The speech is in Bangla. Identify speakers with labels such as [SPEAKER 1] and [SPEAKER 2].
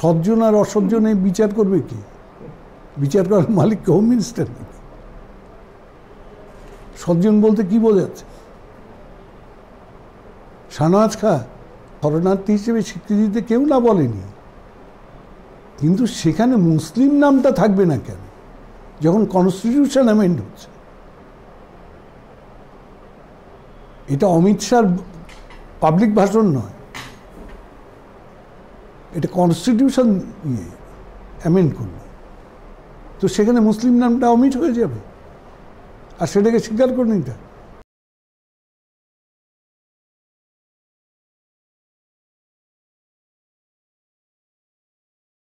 [SPEAKER 1] সজ্জন আর অসজ্জনে বিচার করবে কি বিচার করার মালিক হোম মিনিস্টার সজ্জন বলতে কি বোঝাচ্ছে শাহনাজ খা শরণার্থী হিসেবে স্বীকৃতিতে কেউ না বলেনি কিন্তু সেখানে মুসলিম নামটা থাকবে না কেন যখন কনস্টিটিউশন অ্যামেন্ড হচ্ছে এটা অমিত শাহর পাবলিক ভাষণ নয় এটা কনস্টিটিউশন ইয়ে অ্যামেন্ড করলো তো সেখানে মুসলিম নামটা অমিট হয়ে যাবে আর সেটাকে স্বীকার করে নিতে